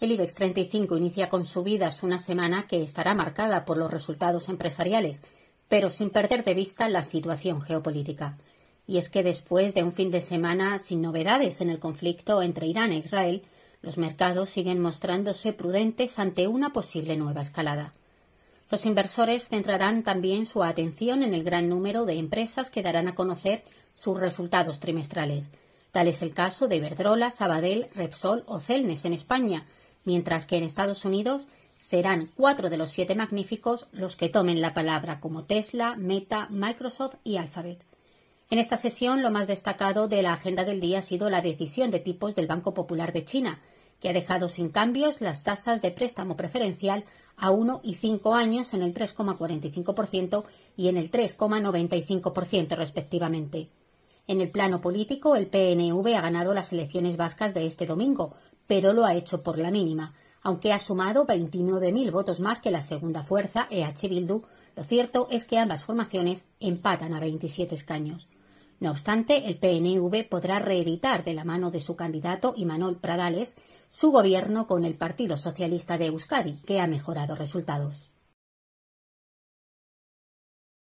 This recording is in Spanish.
El IBEX 35 inicia con subidas una semana que estará marcada por los resultados empresariales, pero sin perder de vista la situación geopolítica. Y es que después de un fin de semana sin novedades en el conflicto entre Irán e Israel, los mercados siguen mostrándose prudentes ante una posible nueva escalada. Los inversores centrarán también su atención en el gran número de empresas que darán a conocer sus resultados trimestrales. Tal es el caso de Iberdrola, Sabadell, Repsol o Celnes en España, mientras que en Estados Unidos serán cuatro de los siete magníficos los que tomen la palabra, como Tesla, Meta, Microsoft y Alphabet. En esta sesión, lo más destacado de la agenda del día ha sido la decisión de tipos del Banco Popular de China, que ha dejado sin cambios las tasas de préstamo preferencial a 1 y 5 años en el 3,45% y en el 3,95% respectivamente. En el plano político, el PNV ha ganado las elecciones vascas de este domingo, pero lo ha hecho por la mínima. Aunque ha sumado 29.000 votos más que la segunda fuerza, EH Bildu, lo cierto es que ambas formaciones empatan a 27 escaños. No obstante, el PNV podrá reeditar de la mano de su candidato Imanol Pradales su gobierno con el Partido Socialista de Euskadi, que ha mejorado resultados.